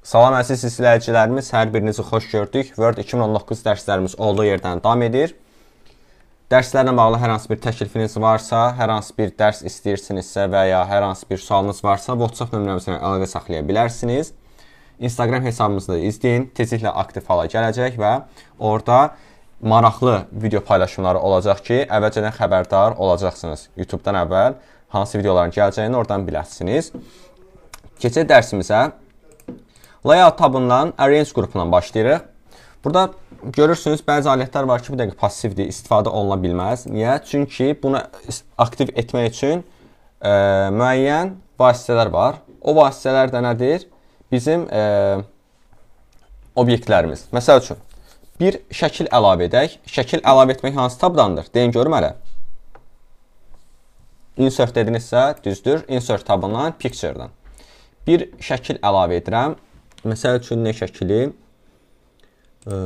Salam əziz izləyicilərimiz, hər birinizi xoş gördük. Word 2019 dərslərimiz olduğu yerdən davam edir. Dərslərlə bağlı hər hansı bir təklifiniz varsa, hər hansı bir dərs istəyirsinizsə və ya hər hansı bir sualınız varsa, WhatsApp nömrəmizlə əlaqə saxlaya bilərsiniz. Instagram hesabımızı da izləyin. Tezliklə aktiv hala gələcək və orada maraqlı video paylaşımları olacaq ki, əvvəlcədən xəbərdar olacaqsınız. YouTube-dan əvvəl hansı videoların gələcəyini oradan biləsiniz. Keçək dərsimizə. Layout tabından Arrange qrupundan başlayırıq. Burada görürsünüz bəzi alətlər var ki, bu dəqiq passivdir, istifadə oluna bilməz. Niyə? Çünki bunu aktiv etmək üçün e, müəyyən vasitələr var. O vasitələr də nədir? Bizim e, obyektlərimiz. Məsəl üçün, bir şəkil əlavə edək. Şəkil əlavə etmək hansı tabdandır? Deyin görüm hələ. Insert dedinizsə, düzdür. Insert tabından, picture-dan. Bir şəkil əlavə edirəm. Məsəl üçün nə şəkili? Ə,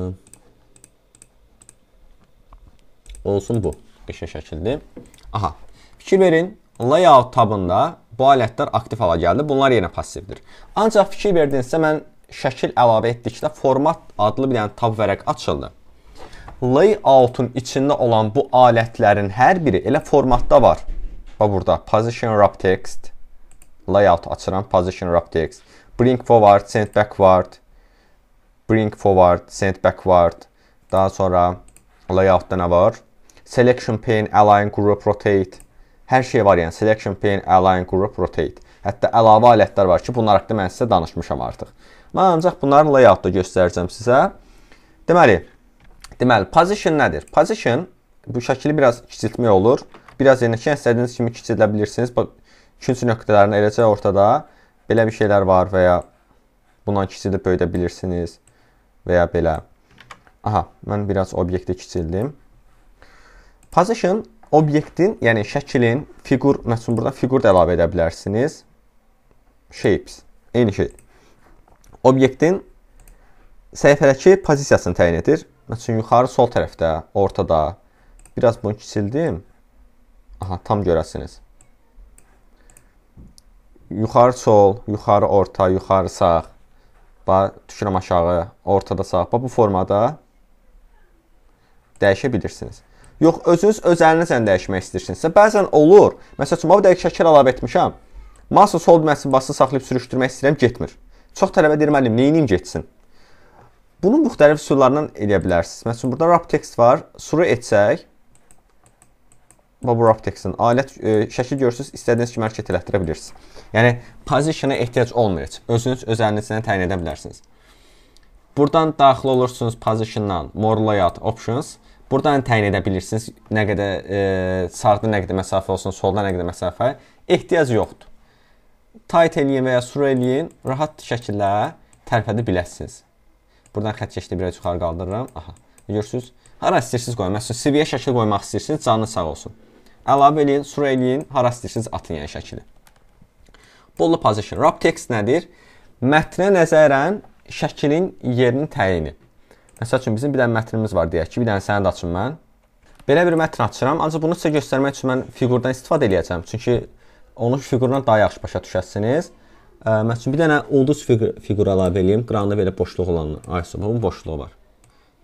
olsun bu. Qəşə şəkildir. Aha. Fikir verin. Layout tabında bu alətlər aktiv hala gəldi. Bunlar yenə passivdir. Ancaq fikir verdinizsə mən şəkil əlavə etdikdə format adlı bir dənə tab vərəq açıldı. Layoutun içində olan bu alətlərin hər biri elə formatda var. Bax burada position wrap text layout açıram position wrap text. Bring forward, send backward. Bring forward, send backward. Daha sonra layoutda nə var? Selection pane, align, group, rotate. Hər şey var yəni. Selection pane, align, group, rotate. Hətta əlavə alətlər var ki, bunlar haqqında mən sizə danışmışam artıq. Mən ancaq bunların layoutda göstərəcəm sizə. Deməli, deməli position nədir? Position bu şəkili biraz kiçiltmək olur. Biraz yenə yəni ki, yəni, istədiyiniz kimi kiçildə bilirsiniz. Üçüncü nöqtələrini eləcə ortada belə bir şeylər var və ya buna kiçildib böyüdə bilirsiniz və ya belə. Aha, mən biraz obyekti kiçildim. Position obyektin, yəni şəklin, figur, məsələn burada figur da əlavə edə bilərsiniz. Shapes, eyni şey. Obyektin səhifədəki pozisiyasını təyin edir. Məsələn yuxarı sol tərəfdə, ortada. Biraz bunu kiçildim. Aha, tam görəsiniz yuxarı sol, yuxarı orta, yuxarı sağ. Bax, tükürəm aşağı, ortada sağ. Bax, bu formada dəyişə bilirsiniz. Yox, özünüz öz əlinizlə dəyişmək istəyirsinizsə, bəzən olur. Məsəl üçün, bu dəqiq şəkil əlavə etmişəm. Masa sol düyməsini basılı saxlayıb sürüşdürmək istəyirəm, getmir. Çox tələbə deyir müəllim, neyinim getsin? Bunu müxtəlif üsullarla eləyə bilərsiniz. Məsələn, burada rap text var. Suru etsək, və bu Raptexin alət e, şəkil görürsüz, istədiyiniz kimi hərəkət elətdirə bilirsiniz. Yəni pozitiona ehtiyac olmur heç. Özünüz öz əlinizdən təyin edə bilərsiniz. Burdan daxil olursunuz positiondan, more layout options. Burdan təyin edə bilirsiniz nə qədər e, sağda nə qədər məsafə olsun, solda nə qədər məsafə. Ehtiyac yoxdur. Tight eləyin və ya sur eləyin, rahat şəkildə tərpədə biləsiniz. Burdan xətt keçdi biraz yuxarı qaldırıram. Aha. Görürsüz? Hara istəyirsiniz qoyun. Məsələn, CV-yə şəkil qoymaq istəyirsiniz, canı sağ olsun. Əlavə eləyin, sur eləyin, hara istəyirsiniz atın yəni şəkili. Bolla position. Wrap text nədir? Mətnə nəzərən şəklin yerinin təyini. Məsəl üçün bizim bir dənə mətnimiz var deyək ki, bir dənə sənəd açım mən. Belə bir mətn açıram, ancaq bunu sizə göstərmək üçün mən fiqurdan istifadə eləyəcəm. Çünki onu fiqurdan daha yaxşı başa düşəsiniz. Məsəl üçün bir dənə ulduz fiqur, fiqur əlavə eləyim. Qranında belə boşluq olan isobun boşluğu var.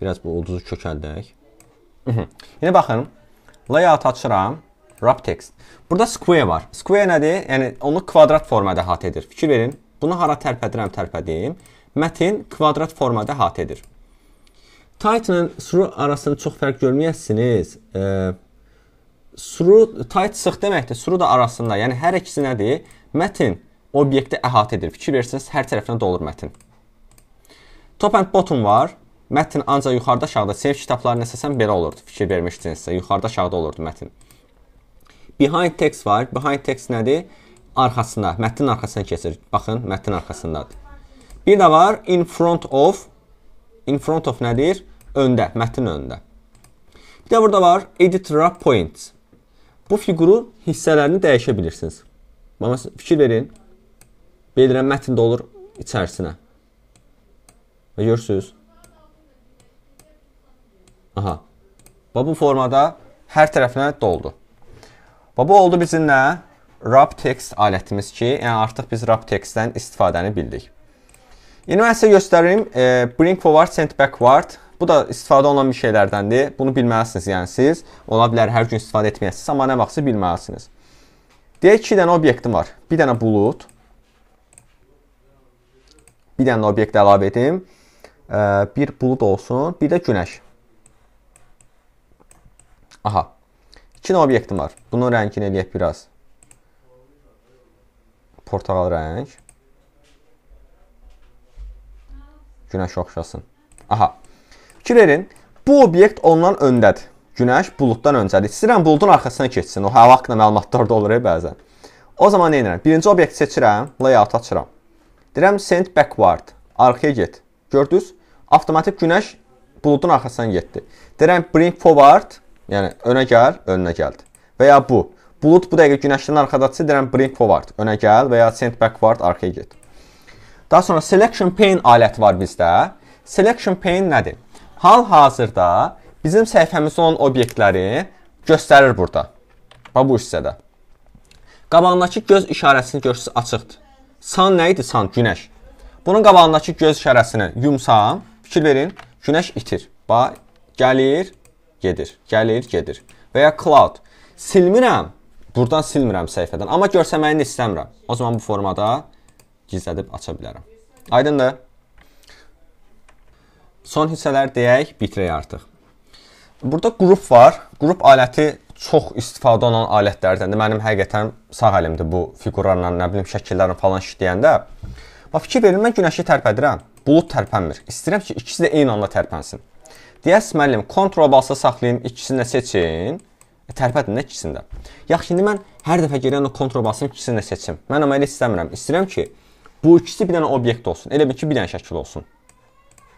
Biraz bu ulduzu kökəldək. Yenə baxın. Layout açıram. Wrap text. Burada square var. Square nədir? Yəni onu kvadrat formada əhatə edir. Fikir verin. Bunu hara tərpədirəm, tərpədiyim. Mətin kvadrat formada əhatə edir. Title ilə through arasında çox fərq görməyəsiniz. E, through tight sıx deməkdir. Through da arasında, yəni hər ikisi nədir? Mətin obyekti əhatə edir. Fikir versiniz, hər tərəfdən dolur mətin. Top and bottom var. Mətn ancaq yuxarıda aşağıda səhv kitablarının əsasən belə olurdu. Fikir vermişdinizsə, yuxarıda aşağıda olurdu mətn. Behind text var. Behind text nədir? Arxasına, mətnin arxasına keçir. Baxın, mətnin arxasındadır. Bir də var in front of. In front of nədir? Öndə, mətnin öndə. Bir də burada var edit wrap points. Bu fiqurun hissələrini dəyişə bilirsiniz. Bana fikir verin. Belirən mətn də olur içərisinə. Və görürsüz. Aha. Və bu formada hər tərəfinə doldu. Baba oldu bizimlə rap text alətimiz ki, yəni artıq biz rap textdən istifadəni bildik. İndi mən sizə göstərim, e, bring forward, send backward. Bu da istifadə olunan bir şeylərdəndir. Bunu bilməlisiniz, yəni siz. Ola bilər hər gün istifadə etməyəsiniz, amma nə vaxtsa bilməlisiniz. Deyək 2 dənə obyektim var. Bir dənə bulud. Bir dənə obyekt əlavə edim. E, bir bulud olsun, bir də günəş. Aha. İki nə obyektim var. Bunun rəngini eləyək biraz. Portağal rəng. Günəş oxşasın. Aha. Fikir verin. Bu obyekt ondan öndədir. Günəş buluddan öncədir. İstəyirəm buludun arxasına keçsin. O hava haqqında məlumatlar da olur e, bəzən. O zaman nə edirəm? Birinci obyekt seçirəm, layout açıram. Deyirəm send backward. Arxaya get. Gördünüz? Avtomatik günəş buludun arxasına getdi. Deyirəm bring forward. Yəni önə gəl, önünə gəldi. Və ya bu. Bulud bu dəqiqə günəşdən arxada çidirən bring forward, önə gəl və ya send backward, arxaya get. Daha sonra selection pane aləti var bizdə. Selection pane nədir? Hal-hazırda bizim səhifəmizdə olan obyektləri göstərir burada. Bax bu hissədə. Qabağındakı göz işarəsini görürsüz açıqdır. Sun nə idi? Sun günəş. Bunun qabağındakı göz işarəsini yumsam, fikir verin, günəş itir. Bax, gəlir, gedir. Gəlir, gedir. Və ya cloud. Silmirəm. Burdan silmirəm səhifədən, amma görsəməyini istəmirəm. O zaman bu formada gizlədib aça bilərəm. Aydındır? Son hissələr deyək, bitirək artıq. Burada qrup var. Qrup aləti çox istifadə olunan alətlərdəndir. Mənim həqiqətən sağ əlimdir bu fiqurlarla, nə bilim, şəkillərlə falan işləyəndə. Bax fikir verin, mən günəşi tərpədirəm. Bulud tərpənmir. İstəyirəm ki, ikisi də eyni anda tərpənsin. Deyəsiz müəllim, Ctrl basa saxlayım, ikisini də seçin. E, Tərpədim nə ikisini də. Yaxşı, indi mən hər dəfə gələn o Ctrl basın ikisini də seçim. Mən amma elə istəmirəm. İstəyirəm ki, bu ikisi bir dənə obyekt olsun. Elə bil ki, bir dənə şəkil olsun.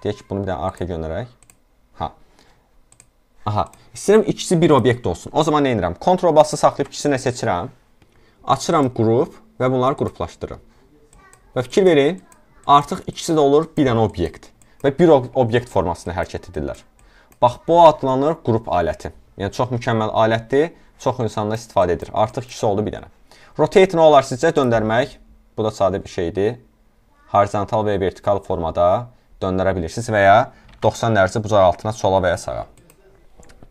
Deyək ki, bunu bir dənə arxaya göndərək. Ha. Aha. İstəyirəm ikisi bir obyekt olsun. O zaman nə edirəm? Ctrl bası saxlayıb ikisini də seçirəm. Açıram qrup və bunları qruplaşdırıram. Və fikir verin, artıq ikisi də olur bir dənə obyekt və bir obyekt formasında hərəkət edirlər. Bax, bu adlanır qrup aləti. Yəni, çox mükəmməl alətdir, çox insanlar istifadə edir. Artıq ikisi oldu bir dənə. Rotate nə olar sizcə? Döndərmək. Bu da sadə bir şeydir. Horizontal və ya vertikal formada döndərə bilirsiniz və ya 90 dərəcə bucaq altına, sola və ya sağa.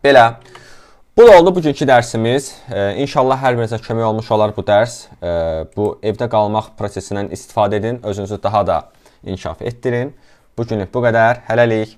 Belə, Bu da oldu bugünkü dərsimiz. E, inşallah hər birinizə kömək olmuş olar bu dərs. E, bu evdə qalmaq prosesindən istifadə edin, özünüzü daha da inkişaf etdirin. Bugünlük bu qədər. Hələlik.